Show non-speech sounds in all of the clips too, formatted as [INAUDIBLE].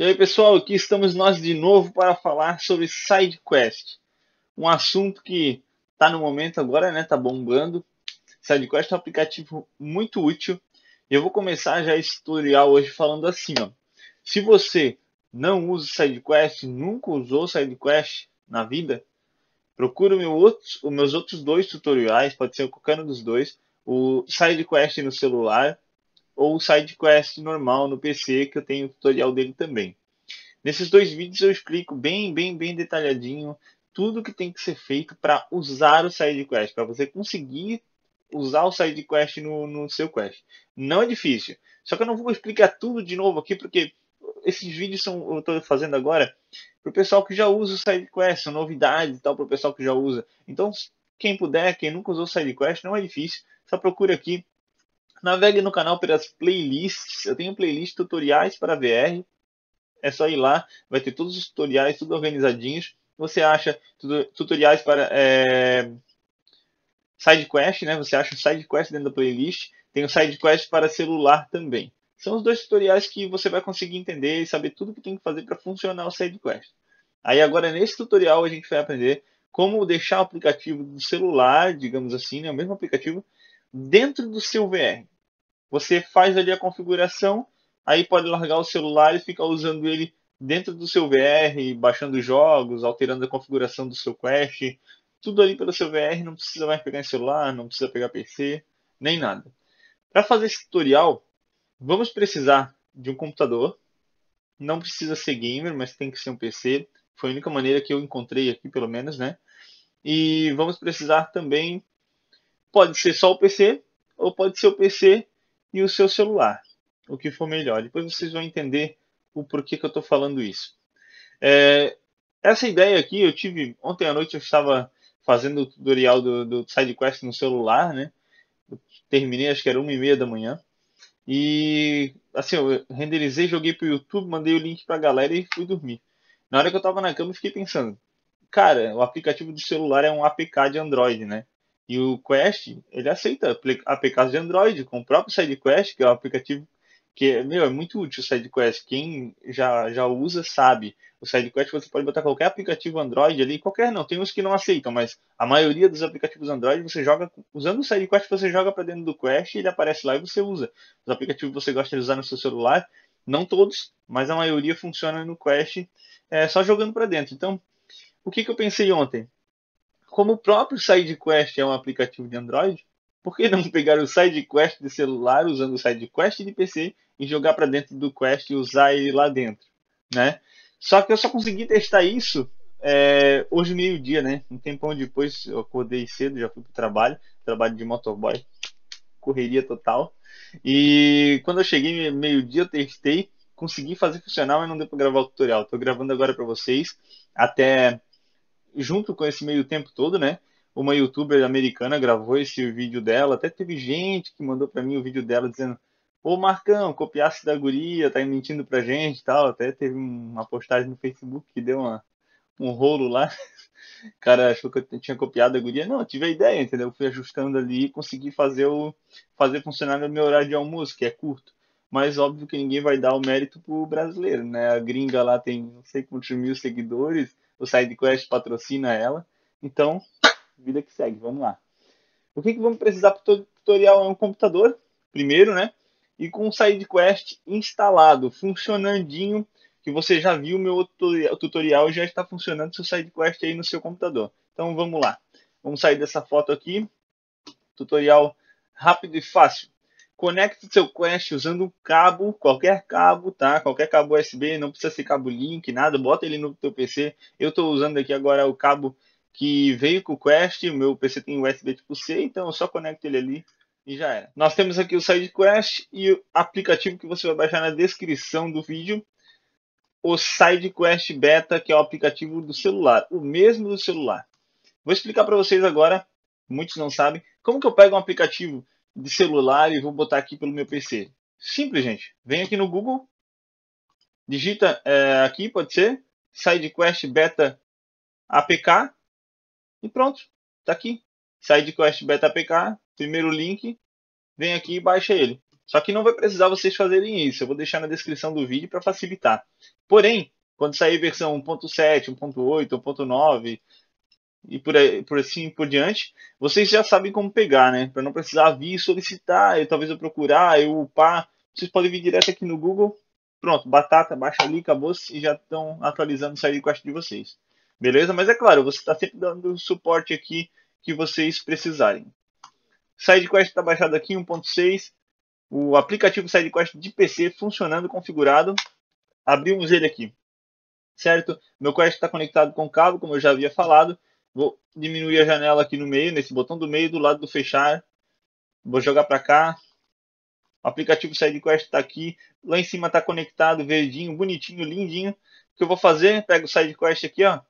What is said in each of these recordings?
E aí pessoal, aqui estamos nós de novo para falar sobre side quest, um assunto que está no momento agora, né? Tá bombando. Side quest é um aplicativo muito útil. E eu vou começar já esse tutorial hoje falando assim, ó. Se você não usa side quest, nunca usou side quest na vida, procura meu outros, os meus outros dois tutoriais, pode ser qualquer um dos dois, o side quest no celular ou o SideQuest normal no PC, que eu tenho o tutorial dele também. Nesses dois vídeos eu explico bem, bem, bem detalhadinho tudo que tem que ser feito para usar o side quest, para você conseguir usar o side quest no, no seu quest. Não é difícil. Só que eu não vou explicar tudo de novo aqui porque esses vídeos são eu estou fazendo agora para o pessoal que já usa o side quest, são novidades e tal para o pessoal que já usa. Então quem puder, quem nunca usou o side quest, não é difícil. Só procura aqui Navegue no canal pelas playlists. Eu tenho playlist tutoriais para VR, é só ir lá, vai ter todos os tutoriais, tudo organizadinhos. Você acha tutoriais para é, sidequest, né? Você acha o sidequest dentro da playlist. Tem o sidequest para celular também. São os dois tutoriais que você vai conseguir entender e saber tudo que tem que fazer para funcionar o sidequest. Aí agora nesse tutorial a gente vai aprender como deixar o aplicativo do celular, digamos assim, né, o mesmo aplicativo, dentro do seu VR. Você faz ali a configuração aí pode largar o celular e ficar usando ele dentro do seu VR, baixando jogos, alterando a configuração do seu Quest, tudo ali pelo seu VR, não precisa mais pegar em celular, não precisa pegar PC, nem nada. Para fazer esse tutorial, vamos precisar de um computador, não precisa ser gamer, mas tem que ser um PC, foi a única maneira que eu encontrei aqui, pelo menos, né? E vamos precisar também, pode ser só o PC, ou pode ser o PC e o seu celular o que for melhor. Depois vocês vão entender o porquê que eu estou falando isso. É, essa ideia aqui eu tive ontem à noite. Eu estava fazendo o tutorial do, do SideQuest no celular, né? Eu terminei acho que era uma e meia da manhã. E assim, eu renderizei, joguei pro YouTube, mandei o link a galera e fui dormir. Na hora que eu tava na cama, eu fiquei pensando: cara, o aplicativo do celular é um APK de Android, né? E o Quest, ele aceita APKs de Android, com o próprio SideQuest, que é o aplicativo que, meu, é muito útil o SideQuest. Quem já, já usa sabe. O SideQuest você pode botar qualquer aplicativo Android ali, qualquer não, tem uns que não aceitam, mas a maioria dos aplicativos Android você joga, usando o SideQuest você joga para dentro do Quest, ele aparece lá e você usa. Os aplicativos que você gosta de usar no seu celular, não todos, mas a maioria funciona no Quest é, só jogando para dentro. Então, o que, que eu pensei ontem? Como o próprio SideQuest é um aplicativo de Android, por que não pegar o side quest de celular usando o side quest de PC e jogar para dentro do Quest e usar ele lá dentro, né? Só que eu só consegui testar isso é, hoje meio-dia, né? Um tempão depois eu acordei cedo, já fui pro trabalho, trabalho de motoboy, correria total. E quando eu cheguei meio-dia, eu testei, consegui fazer funcionar, mas não deu para gravar o tutorial. Tô gravando agora para vocês, até junto com esse meio tempo todo, né? uma youtuber americana gravou esse vídeo dela, até teve gente que mandou para mim o vídeo dela dizendo Ô Marcão, copiasse da guria, tá mentindo pra gente e tal. Até teve uma postagem no Facebook que deu uma, um rolo lá. [LAUGHS] O cara achou que eu tinha copiado a guria. Não, eu tive a ideia, entendeu? fui ajustando ali e consegui fazer, o, fazer funcionar no meu horário de almoço, que é curto. Mas óbvio que ninguém vai dar o mérito pro brasileiro, né? A gringa lá tem não sei quantos mil seguidores, o SideQuest patrocina ela. Então, vida que segue, vamos lá. O que, que vamos precisar para o tutorial? É um computador, primeiro, né? E com o SideQuest instalado, funcionandinho, que você já viu meu tutorial já está funcionando seu SideQuest aí no seu computador. Então vamos lá. Vamos sair dessa foto aqui. Tutorial rápido e fácil. Conecte seu Quest usando um cabo, qualquer cabo, tá? Qualquer cabo USB, não precisa ser cabo link, nada. Bota ele no teu PC. Eu estou usando aqui agora o cabo que veio com o Quest, o meu PC tem USB tipo C, então eu só conecto ele ali e já era. Nós temos aqui o SideQuest e o aplicativo que você vai baixar na descrição do vídeo. O SideQuest Beta, que é o aplicativo do celular, o mesmo do celular. Vou explicar para vocês agora, muitos não sabem, como que eu pego um aplicativo de celular e vou botar aqui pelo meu PC. Simples, gente. Vem aqui no Google, digita é, aqui, pode ser, SideQuest Beta APK, e pronto, tá aqui. SideQuest Beta PK, primeiro link, vem aqui e baixa ele. Só que não vai precisar vocês fazerem isso, eu vou deixar na descrição do vídeo para facilitar. Porém, quando sair versão 1.7, 1.8, 1.9 e por, aí, por assim por diante, vocês já sabem como pegar, né? Para não precisar vir solicitar, eu, talvez eu procurar, eu upar. Vocês podem vir direto aqui no Google. Pronto, batata, baixa ali, acabou e já estão atualizando o SideQuest de vocês. Beleza? Mas é claro, você está sempre dando o suporte aqui que vocês precisarem. SideQuest está baixado aqui, 1.6. O aplicativo SideQuest de PC funcionando, configurado. Abrimos ele aqui, certo? Meu Quest está conectado com o cabo, como eu já havia falado. Vou diminuir a janela aqui no meio, nesse botão do meio, do lado do fechar. Vou jogar para cá. O aplicativo SideQuest está aqui. Lá em cima está conectado, verdinho, bonitinho, lindinho. O que eu vou fazer? Pego o SideQuest aqui, ó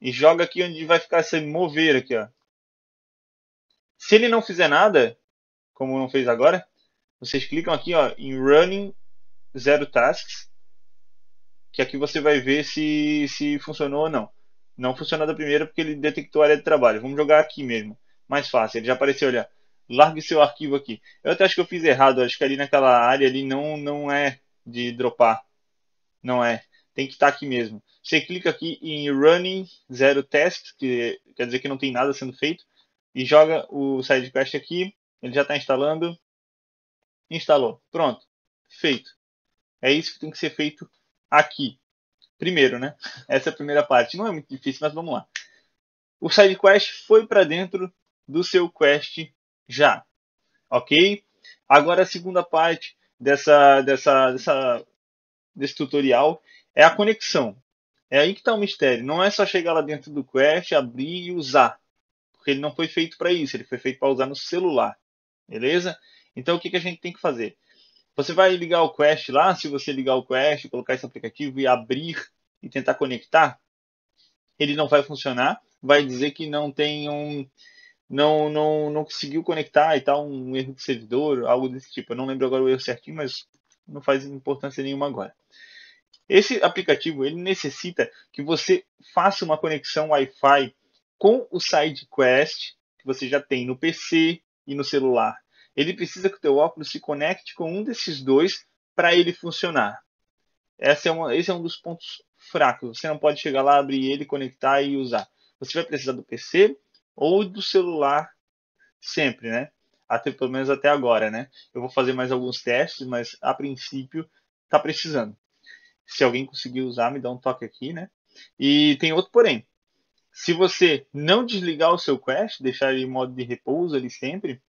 e joga aqui onde vai ficar essa mover aqui, ó. Se ele não fizer nada, como não fez agora, vocês clicam aqui, ó, em Running Zero Tasks. Que aqui você vai ver se, se funcionou ou não. Não funcionou da primeira porque ele detectou a área de trabalho. Vamos jogar aqui mesmo. Mais fácil. Ele já apareceu, olha. Largue seu arquivo aqui. Eu até acho que eu fiz errado. Acho que ali naquela área ali não, não é de dropar. Não é tem que estar aqui mesmo. Você clica aqui em Running Zero Tasks, que quer dizer que não tem nada sendo feito, e joga o SideQuest aqui, ele já está instalando. Instalou. Pronto. Feito. É isso que tem que ser feito aqui. Primeiro, né? [LAUGHS] Essa é a primeira parte. Não é muito difícil, mas vamos lá. O SideQuest foi para dentro do seu quest já. Ok? Agora a segunda parte dessa, dessa, dessa, desse tutorial é a conexão. É aí que está o mistério. Não é só chegar lá dentro do Quest, abrir e usar. Porque ele não foi feito para isso, ele foi feito para usar no celular. Beleza? Então o que, que a gente tem que fazer? Você vai ligar o Quest lá, se você ligar o Quest, colocar esse aplicativo e abrir e tentar conectar, ele não vai funcionar, vai dizer que não tem um não não não conseguiu conectar e tal, um erro de servidor, algo desse tipo. Eu não lembro agora o erro certinho, mas não faz importância nenhuma agora. Esse aplicativo ele necessita que você faça uma conexão Wi-Fi com o SideQuest que você já tem no PC e no celular. Ele precisa que o teu óculos se conecte com um desses dois para ele funcionar. é uma, esse é um dos pontos fracos. Você não pode chegar lá, abrir ele, conectar e usar. Você vai precisar do PC ou do celular sempre, né? Até, pelo menos até agora, né? Eu vou fazer mais alguns testes, mas a princípio está precisando. Se alguém conseguir usar, me dá um toque aqui, né? E tem outro porém. Se você não desligar o seu quest deixar ele em modo de repouso ali sempre,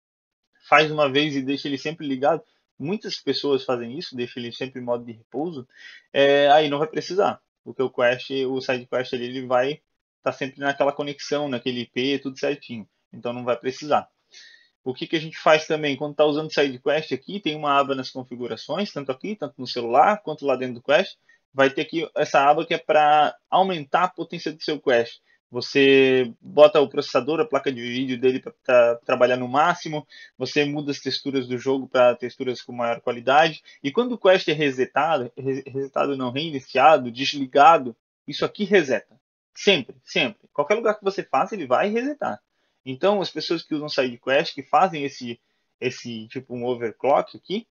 faz uma vez e deixa ele sempre ligado, muitas pessoas fazem isso, deixa ele sempre em modo de repouso, é, aí não vai precisar, porque o Quest, o SideQuest ali ele vai estar tá sempre naquela conexão, naquele IP, tudo certinho, então não vai precisar. O que, que a gente faz também quando está usando SideQuest aqui, tem uma aba nas configurações, tanto aqui, tanto no celular, quanto lá dentro do Quest. Vai ter aqui essa aba que é para aumentar a potência do seu Quest. Você bota o processador, a placa de vídeo dele para tá, trabalhar no máximo, você muda as texturas do jogo para texturas com maior qualidade. E quando o Quest é resetado, resetado não, reiniciado, desligado, isso aqui reseta. Sempre, sempre. Qualquer lugar que você faça, ele vai resetar. Então, as pessoas que usam SideQuest, que fazem esse, esse tipo um overclock aqui,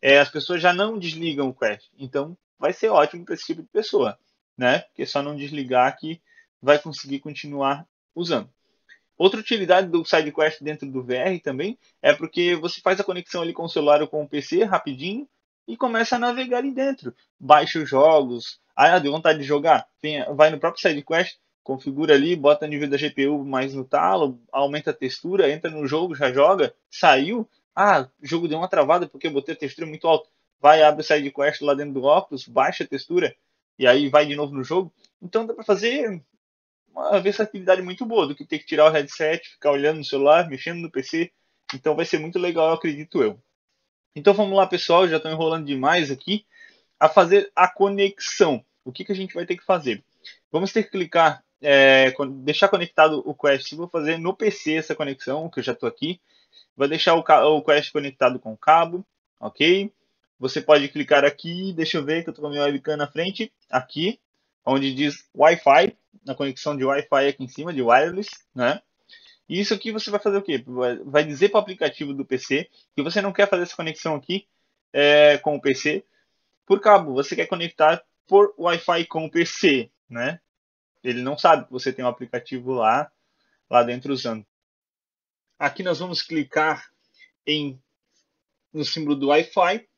é, as pessoas já não desligam o quest. Então, vai ser ótimo para esse tipo de pessoa, né? Porque é só não desligar que vai conseguir continuar usando. Outra utilidade do SideQuest dentro do VR também é porque você faz a conexão ali com o celular ou com o PC rapidinho e começa a navegar ali dentro. Baixa os jogos. Ah, deu vontade de jogar? vem, vai no próprio SideQuest, configura ali, bota nível da GPU mais no talo, aumenta a textura, entra no jogo, já joga, saiu, ah, o jogo deu uma travada porque eu botei a textura muito alta, vai, abre o sidequest lá dentro do óculos, baixa a textura e aí vai de novo no jogo. Então dá para fazer uma versatilidade muito boa do que ter que tirar o headset, ficar olhando no celular, mexendo no PC. Então vai ser muito legal, eu acredito eu. Então vamos lá, pessoal, já estou enrolando demais aqui a fazer a conexão. O que, que a gente vai ter que fazer? Vamos ter que clicar é, deixar conectado o Quest, vou fazer no PC essa conexão, que eu já estou aqui. Vou deixar o, o Quest conectado com o cabo, ok? Você pode clicar aqui, deixa eu ver que eu estou com a minha webcam na frente, aqui, onde diz Wi-Fi, na conexão de Wi-Fi aqui em cima, de wireless, né? E isso aqui você vai fazer o quê? Vai dizer para o aplicativo do PC que você não quer fazer essa conexão aqui é, com o PC por cabo, você quer conectar por Wi-Fi com o PC, né? Ele não sabe que você tem um aplicativo lá, lá dentro usando. Aqui nós vamos clicar em no símbolo do Wi-Fi.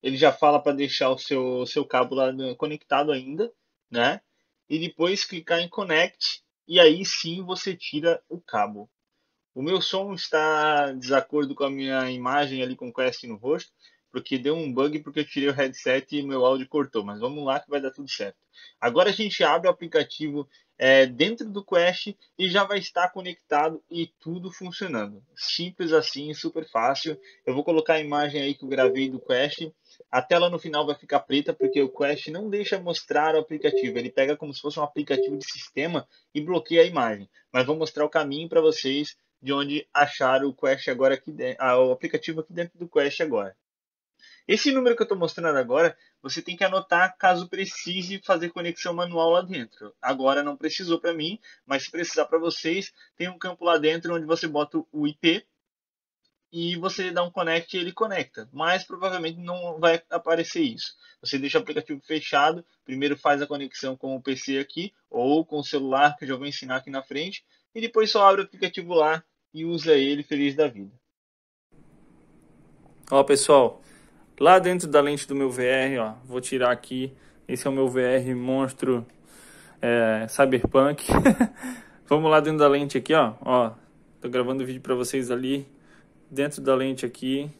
Ele já fala para deixar o seu, seu cabo lá conectado ainda, né? E depois clicar em Connect e aí sim você tira o cabo. O meu som está desacordo com a minha imagem ali com o Quest no rosto, porque deu um bug porque eu tirei o headset e meu áudio cortou, mas vamos lá que vai dar tudo certo. Agora a gente abre o aplicativo é, dentro do Quest e já vai estar conectado e tudo funcionando. Simples assim, super fácil. Eu vou colocar a imagem aí que eu gravei do Quest. A tela no final vai ficar preta porque o Quest não deixa mostrar o aplicativo. Ele pega como se fosse um aplicativo de sistema e bloqueia a imagem. Mas vou mostrar o caminho para vocês de onde achar o Quest agora aqui dentro, ah, o aplicativo aqui dentro do Quest agora. Esse número que eu estou mostrando agora, você tem que anotar caso precise fazer conexão manual lá dentro. Agora não precisou para mim, mas se precisar para vocês, tem um campo lá dentro onde você bota o IP e você dá um connect e ele conecta. Mas provavelmente não vai aparecer isso. Você deixa o aplicativo fechado, primeiro faz a conexão com o PC aqui ou com o celular, que eu já vou ensinar aqui na frente, e depois só abre o aplicativo lá e usa ele feliz da vida. Ó, pessoal, lá dentro da lente do meu VR, ó, vou tirar aqui, esse é o meu VR monstro é, cyberpunk, [LAUGHS] vamos lá dentro da lente aqui, ó, ó, tô gravando o vídeo para vocês ali, dentro da lente aqui,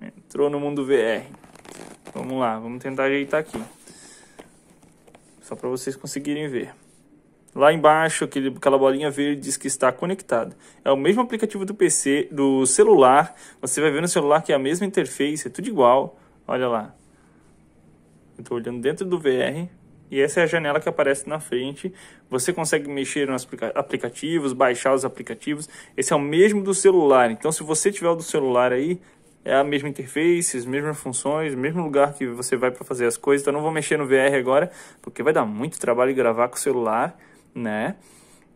entrou no mundo VR, vamos lá, vamos tentar ajeitar aqui, só para vocês conseguirem ver. Lá embaixo, aquele, aquela bolinha verde diz que está conectado É o mesmo aplicativo do PC, do celular. Você vai ver no celular que é a mesma interface, é tudo igual. Olha lá. Estou olhando dentro do VR. E essa é a janela que aparece na frente. Você consegue mexer nos aplicativos, baixar os aplicativos. Esse é o mesmo do celular. Então, se você tiver o do celular aí, é a mesma interface, as mesmas funções, o mesmo lugar que você vai para fazer as coisas. Então, não vou mexer no VR agora, porque vai dar muito trabalho gravar com o celular né?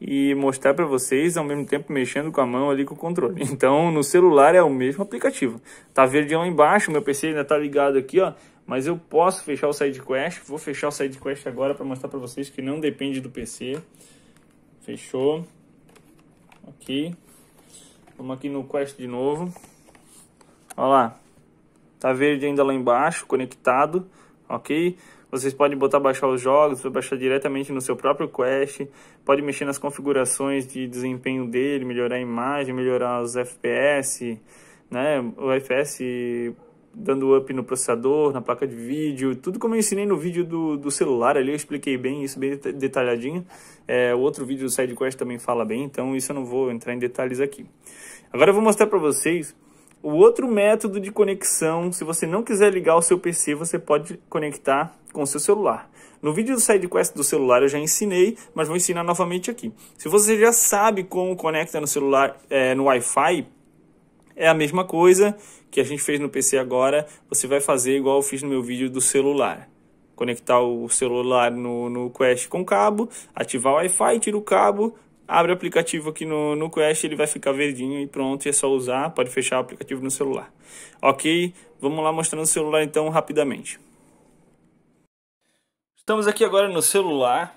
E mostrar para vocês ao mesmo tempo mexendo com a mão ali com o controle. [LAUGHS] Então no celular é o mesmo aplicativo. Tá verde lá embaixo, meu PC ainda tá ligado aqui, ó. Mas eu posso fechar o Side Quest Vou fechar o Side Quest agora para mostrar para vocês que não depende do PC. Fechou. Ok. Vamos aqui no Quest de novo. Olha lá. Tá verde ainda lá embaixo, conectado. Ok. Vocês podem botar baixar os jogos, baixar diretamente no seu próprio Quest, pode mexer nas configurações de desempenho dele, melhorar a imagem, melhorar os FPS, né? O FPS dando up no processador, na placa de vídeo, tudo como eu ensinei no vídeo do, do celular ali, eu expliquei bem isso, bem detalhadinho. É, o outro vídeo do SideQuest também fala bem, então isso eu não vou entrar em detalhes aqui. Agora eu vou mostrar para vocês o outro método de conexão, se você não quiser ligar o seu PC, você pode conectar com o seu celular. No vídeo do SideQuest do celular eu já ensinei, mas vou ensinar novamente aqui. Se você já sabe como conecta no celular, é, no Wi-Fi, é a mesma coisa que a gente fez no PC agora, você vai fazer igual eu fiz no meu vídeo do celular. Conectar o celular no, no Quest com cabo, ativar o Wi-Fi, tira o cabo, abre o aplicativo aqui no, no Quest, ele vai ficar verdinho e pronto, é só usar, pode fechar o aplicativo no celular. Ok? Vamos lá mostrando o celular então rapidamente. Estamos aqui agora no celular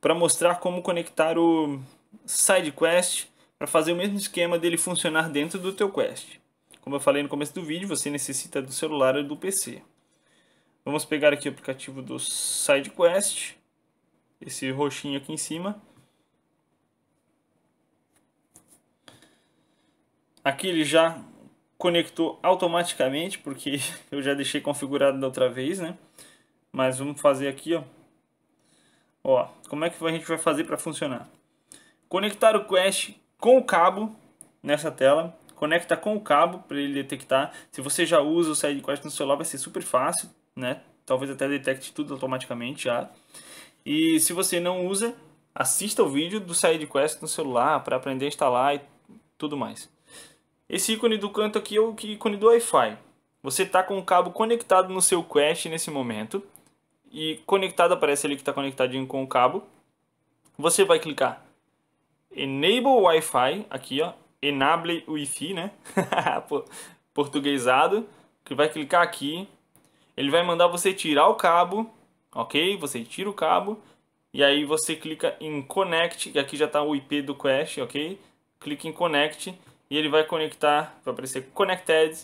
para mostrar como conectar o SideQuest para fazer o mesmo esquema dele funcionar dentro do teu Quest. Como eu falei no começo do vídeo, você necessita do celular ou do PC. Vamos pegar aqui o aplicativo do SideQuest, esse roxinho aqui em cima. Aqui ele já conectou automaticamente, porque [LAUGHS] eu já deixei configurado da outra vez, né? Mas vamos fazer aqui, ó. Ó, como é que a gente vai fazer para funcionar? Conectar o Quest com o cabo nessa tela. Conecta com o cabo para ele detectar. Se você já usa o SideQuest no celular, vai ser super fácil, né? Talvez até detecte tudo automaticamente já. E se você não usa, assista o vídeo do SideQuest no celular para aprender a instalar e tudo mais. Esse ícone do canto aqui é o ícone do Wi-Fi. Você está com o cabo conectado no seu Quest nesse momento. E conectado, aparece ali que está conectadinho com o cabo. Você vai clicar Enable Wi-Fi, aqui ó, Enable Wi-Fi, né? [LAUGHS] Portuguesado. Que vai clicar aqui. Ele vai mandar você tirar o cabo, ok? Você tira o cabo. E aí você clica em Connect, e aqui já está o IP do Quest, ok? Clica em Connect e ele vai conectar, vai aparecer Connected.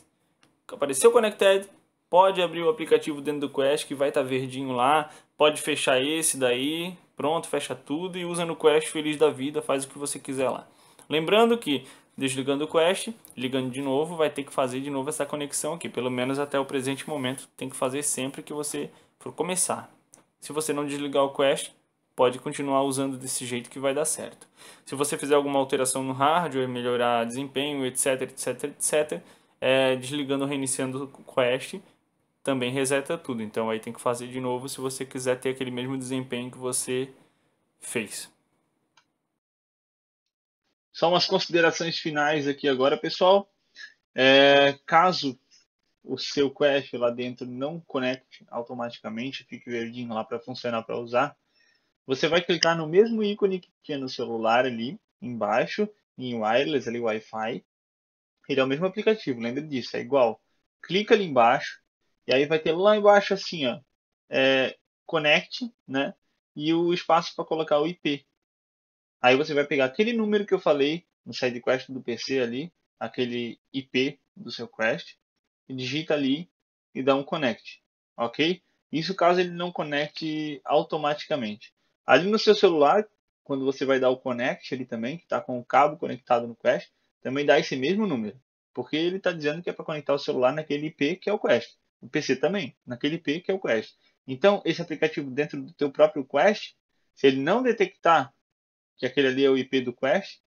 Apareceu Connected, pode abrir o aplicativo dentro do Quest que vai estar tá verdinho lá, pode fechar esse daí, pronto, fecha tudo e usa no Quest feliz da vida, faz o que você quiser lá. Lembrando que desligando o Quest, ligando de novo, vai ter que fazer de novo essa conexão aqui, pelo menos até o presente momento, tem que fazer sempre que você for começar. Se você não desligar o Quest, pode continuar usando desse jeito que vai dar certo. Se você fizer alguma alteração no hardware, melhorar desempenho, etc, etc, etc, é, desligando ou reiniciando o Quest, também reseta tudo. Então aí tem que fazer de novo se você quiser ter aquele mesmo desempenho que você fez. Só umas considerações finais aqui agora, pessoal. É, caso o seu Quest lá dentro não conecte automaticamente, fique verdinho lá para funcionar para usar, você vai clicar no mesmo ícone que tinha no celular ali embaixo, em wireless, ali Wi-Fi. Ele é o mesmo aplicativo, lembra disso, é igual. Clica ali embaixo, e aí vai ter lá embaixo assim, ó, é, connect, né? E o espaço para colocar o IP. Aí você vai pegar aquele número que eu falei no sidequest do PC ali, aquele IP do seu quest, e digita ali e dá um connect, ok? Isso caso ele não conecte automaticamente. Ali no seu celular, quando você vai dar o connect ali também, que está com o cabo conectado no Quest, também dá esse mesmo número. Porque ele está dizendo que é para conectar o celular naquele IP que é o Quest. O PC também, naquele IP que é o Quest. Então, esse aplicativo dentro do teu próprio Quest, se ele não detectar que aquele ali é o IP do Quest,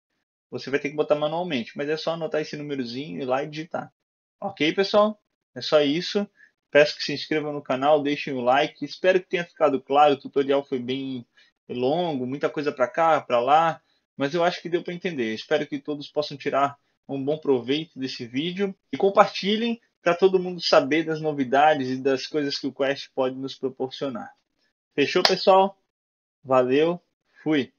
você vai ter que botar manualmente. Mas é só anotar esse númerozinho e lá e digitar. Ok, pessoal? É só isso. Peço que se inscrevam no canal, deixem o like. Espero que tenha ficado claro. O tutorial foi bem longo, muita coisa para cá, para lá, mas eu acho que deu para entender. Espero que todos possam tirar um bom proveito desse vídeo e compartilhem para todo mundo saber das novidades e das coisas que o Quest pode nos proporcionar. Fechou, pessoal? Valeu, fui!